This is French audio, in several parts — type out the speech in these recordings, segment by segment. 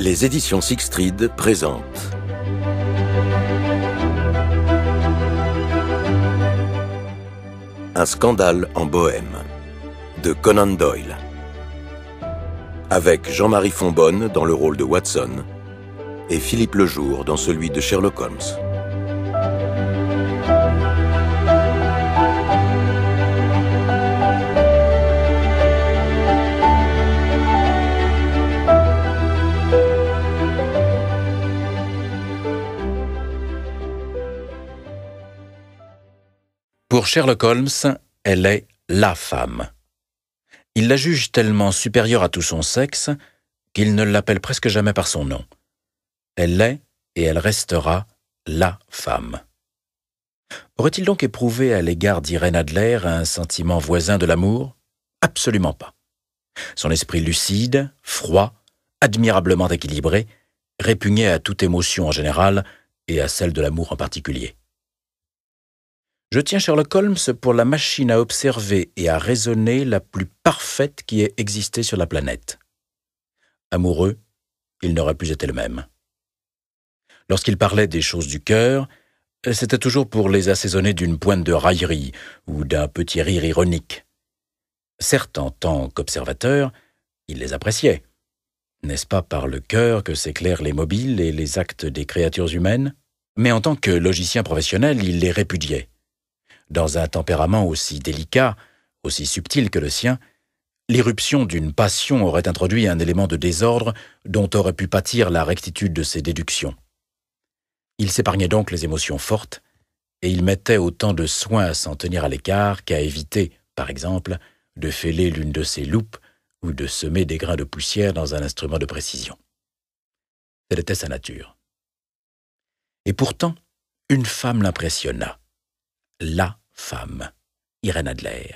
Les éditions Sixtrid présentent Un scandale en Bohème de Conan Doyle avec Jean-Marie Fonbonne dans le rôle de Watson et Philippe Lejour dans celui de Sherlock Holmes. Pour Sherlock Holmes, elle est la femme. Il la juge tellement supérieure à tout son sexe qu'il ne l'appelle presque jamais par son nom. Elle l'est et elle restera la femme. Aurait-il donc éprouvé à l'égard d'Irène Adler un sentiment voisin de l'amour Absolument pas. Son esprit lucide, froid, admirablement équilibré, répugnait à toute émotion en général et à celle de l'amour en particulier. Je tiens Sherlock Holmes pour la machine à observer et à raisonner la plus parfaite qui ait existé sur la planète. Amoureux, il n'aurait plus été le même. Lorsqu'il parlait des choses du cœur, c'était toujours pour les assaisonner d'une pointe de raillerie ou d'un petit rire ironique. Certes, en tant qu'observateur, il les appréciait. N'est-ce pas par le cœur que s'éclairent les mobiles et les actes des créatures humaines Mais en tant que logicien professionnel, il les répudiait. Dans un tempérament aussi délicat, aussi subtil que le sien, l'irruption d'une passion aurait introduit un élément de désordre dont aurait pu pâtir la rectitude de ses déductions. Il s'épargnait donc les émotions fortes, et il mettait autant de soin à s'en tenir à l'écart qu'à éviter, par exemple, de fêler l'une de ses loupes ou de semer des grains de poussière dans un instrument de précision. C'était était sa nature. Et pourtant, une femme l'impressionna. Là femme, Irène Adler,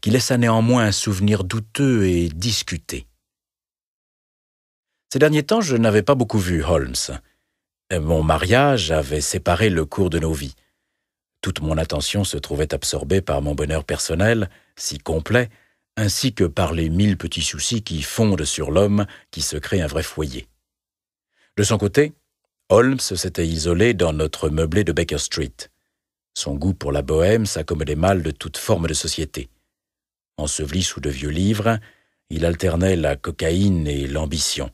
qui laissa néanmoins un souvenir douteux et discuté. Ces derniers temps, je n'avais pas beaucoup vu Holmes. Mon mariage avait séparé le cours de nos vies. Toute mon attention se trouvait absorbée par mon bonheur personnel, si complet, ainsi que par les mille petits soucis qui fondent sur l'homme qui se crée un vrai foyer. De son côté, Holmes s'était isolé dans notre meublé de Baker Street. Son goût pour la bohème s'accommodait mal de toute forme de société. Enseveli sous de vieux livres, il alternait la cocaïne et l'ambition.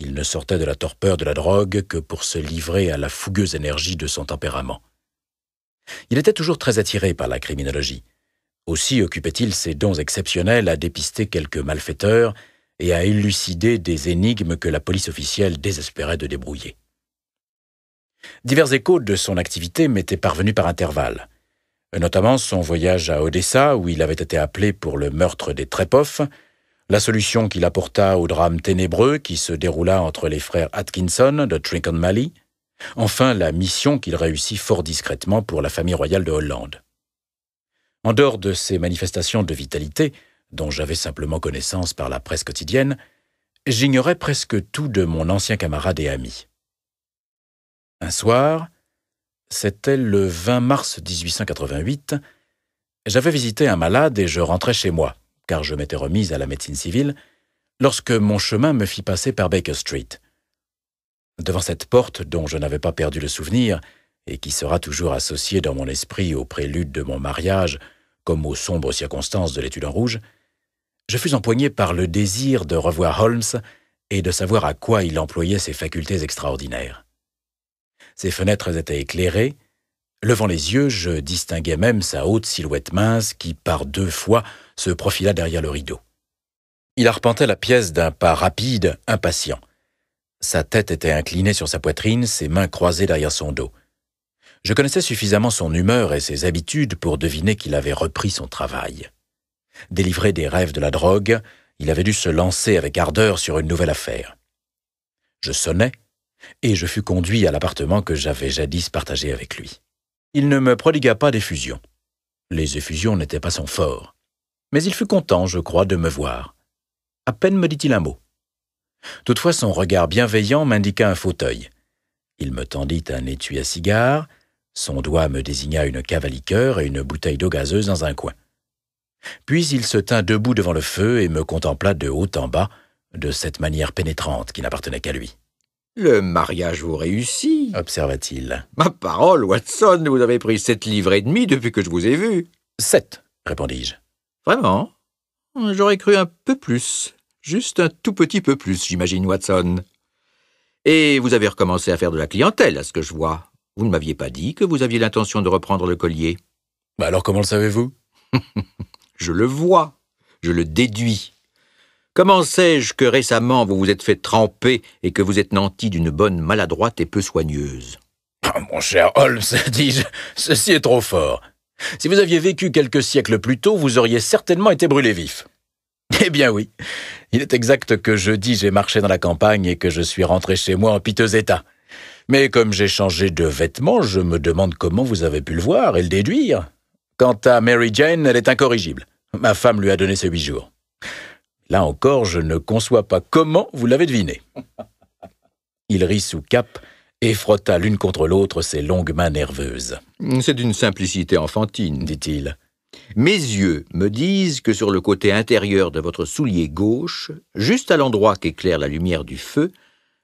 Il ne sortait de la torpeur de la drogue que pour se livrer à la fougueuse énergie de son tempérament. Il était toujours très attiré par la criminologie. Aussi occupait-il ses dons exceptionnels à dépister quelques malfaiteurs et à élucider des énigmes que la police officielle désespérait de débrouiller. Divers échos de son activité m'étaient parvenus par intervalles, notamment son voyage à Odessa où il avait été appelé pour le meurtre des Trepov, la solution qu'il apporta au drame ténébreux qui se déroula entre les frères Atkinson de Trincomalee, enfin la mission qu'il réussit fort discrètement pour la famille royale de Hollande. En dehors de ces manifestations de vitalité, dont j'avais simplement connaissance par la presse quotidienne, j'ignorais presque tout de mon ancien camarade et ami. Un soir, c'était le 20 mars 1888, j'avais visité un malade et je rentrais chez moi, car je m'étais remise à la médecine civile, lorsque mon chemin me fit passer par Baker Street. Devant cette porte dont je n'avais pas perdu le souvenir, et qui sera toujours associée dans mon esprit au prélude de mon mariage, comme aux sombres circonstances de l'étude en rouge, je fus empoigné par le désir de revoir Holmes et de savoir à quoi il employait ses facultés extraordinaires. Ses fenêtres étaient éclairées. Levant les yeux, je distinguais même sa haute silhouette mince qui, par deux fois, se profila derrière le rideau. Il arpentait la pièce d'un pas rapide, impatient. Sa tête était inclinée sur sa poitrine, ses mains croisées derrière son dos. Je connaissais suffisamment son humeur et ses habitudes pour deviner qu'il avait repris son travail. Délivré des rêves de la drogue, il avait dû se lancer avec ardeur sur une nouvelle affaire. Je sonnais, et je fus conduit à l'appartement que j'avais jadis partagé avec lui. Il ne me prodigua pas d'effusions. Les effusions n'étaient pas son fort, mais il fut content, je crois, de me voir. À peine me dit-il un mot. Toutefois, son regard bienveillant m'indiqua un fauteuil. Il me tendit un étui à cigare, son doigt me désigna une cave à liqueur et une bouteille d'eau gazeuse dans un coin. Puis il se tint debout devant le feu et me contempla de haut en bas, de cette manière pénétrante qui n'appartenait qu'à lui. Le mariage vous réussit, observa-t-il. Ma parole, Watson, vous avez pris sept livres et demi depuis que je vous ai vu. Sept, répondis-je. Vraiment J'aurais cru un peu plus. Juste un tout petit peu plus, j'imagine, Watson. Et vous avez recommencé à faire de la clientèle, à ce que je vois. Vous ne m'aviez pas dit que vous aviez l'intention de reprendre le collier. Bah alors comment le savez-vous Je le vois, je le déduis. Comment sais-je que récemment vous vous êtes fait tremper et que vous êtes nanti d'une bonne maladroite et peu soigneuse oh, Mon cher Holmes, dis-je, ceci est trop fort. Si vous aviez vécu quelques siècles plus tôt, vous auriez certainement été brûlé vif. Eh bien oui, il est exact que je dis j'ai marché dans la campagne et que je suis rentré chez moi en piteux état. Mais comme j'ai changé de vêtements, je me demande comment vous avez pu le voir et le déduire. Quant à Mary Jane, elle est incorrigible. Ma femme lui a donné ses huit jours. Là encore, je ne conçois pas comment vous l'avez deviné. Il rit sous cap et frotta l'une contre l'autre ses longues mains nerveuses. C'est d'une simplicité enfantine, dit-il. Mes yeux me disent que sur le côté intérieur de votre soulier gauche, juste à l'endroit qu'éclaire la lumière du feu,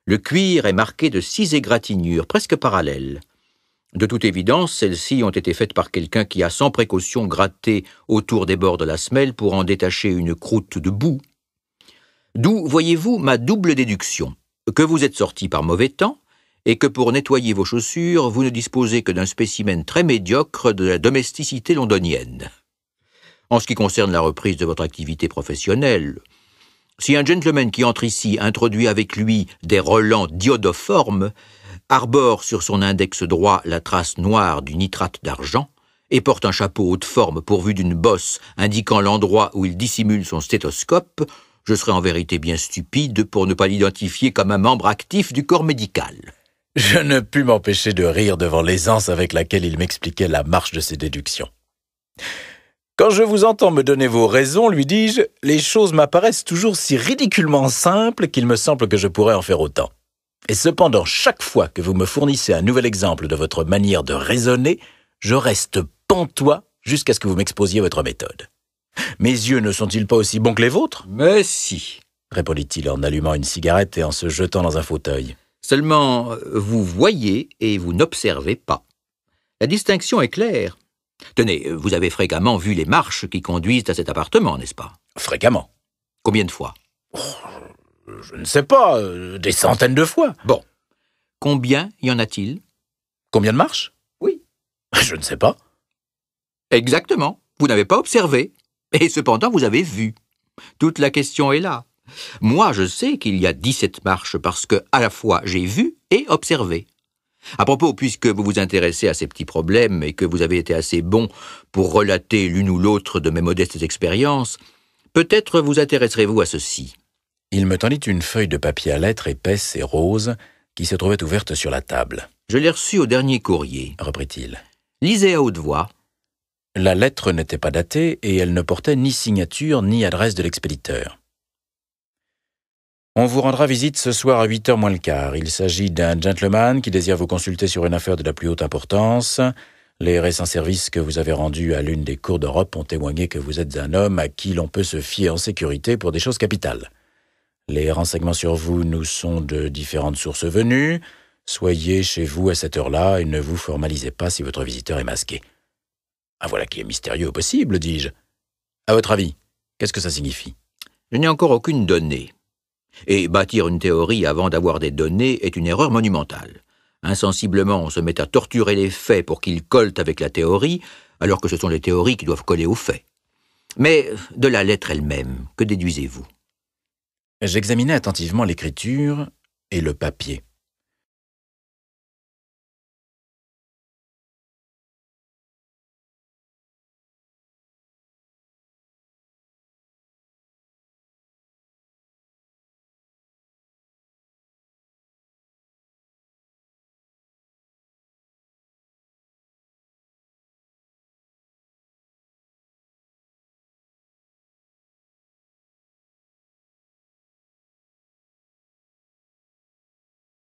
le cuir est marqué de six égratignures presque parallèles. De toute évidence, celles-ci ont été faites par quelqu'un qui a sans précaution gratté autour des bords de la semelle pour en détacher une croûte de boue. D'où, voyez-vous, ma double déduction, que vous êtes sorti par mauvais temps, et que pour nettoyer vos chaussures, vous ne disposez que d'un spécimen très médiocre de la domesticité londonienne. En ce qui concerne la reprise de votre activité professionnelle, si un gentleman qui entre ici introduit avec lui des relents diodoformes, arbore sur son index droit la trace noire du nitrate d'argent, et porte un chapeau haute forme pourvu d'une bosse indiquant l'endroit où il dissimule son stéthoscope, je serais en vérité bien stupide pour ne pas l'identifier comme un membre actif du corps médical. Je ne pus m'empêcher de rire devant l'aisance avec laquelle il m'expliquait la marche de ses déductions. Quand je vous entends me donner vos raisons, lui dis-je, les choses m'apparaissent toujours si ridiculement simples qu'il me semble que je pourrais en faire autant. Et cependant, chaque fois que vous me fournissez un nouvel exemple de votre manière de raisonner, je reste pantois jusqu'à ce que vous m'exposiez votre méthode. Mes yeux ne sont-ils pas aussi bons que les vôtres Mais si, répondit-il en allumant une cigarette et en se jetant dans un fauteuil. Seulement, euh, vous voyez et vous n'observez pas. La distinction est claire. Tenez, vous avez fréquemment vu les marches qui conduisent à cet appartement, n'est-ce pas Fréquemment. Combien de fois oh, Je ne sais pas, euh, des centaines de fois. Bon. Combien y en a-t-il Combien de marches Oui. Je ne sais pas. Exactement. Vous n'avez pas observé. Et cependant, vous avez vu. Toute la question est là. Moi, je sais qu'il y a dix-sept marches parce que, à la fois, j'ai vu et observé. À propos, puisque vous vous intéressez à ces petits problèmes et que vous avez été assez bon pour relater l'une ou l'autre de mes modestes expériences, peut-être vous intéresserez-vous à ceci. Il me tendit une feuille de papier à lettres épaisse et rose qui se trouvait ouverte sur la table. Je l'ai reçue au dernier courrier, reprit-il. Lisez à haute voix. La lettre n'était pas datée et elle ne portait ni signature ni adresse de l'expéditeur. On vous rendra visite ce soir à 8h moins le quart. Il s'agit d'un gentleman qui désire vous consulter sur une affaire de la plus haute importance. Les récents services que vous avez rendus à l'une des cours d'Europe ont témoigné que vous êtes un homme à qui l'on peut se fier en sécurité pour des choses capitales. Les renseignements sur vous nous sont de différentes sources venues. Soyez chez vous à cette heure-là et ne vous formalisez pas si votre visiteur est masqué. Ah voilà qui est mystérieux possible, dis-je. À votre avis, qu'est-ce que ça signifie Je n'ai encore aucune donnée. Et bâtir une théorie avant d'avoir des données est une erreur monumentale. Insensiblement, on se met à torturer les faits pour qu'ils collent avec la théorie, alors que ce sont les théories qui doivent coller aux faits. Mais de la lettre elle-même, que déduisez-vous J'examinais attentivement l'écriture et le papier.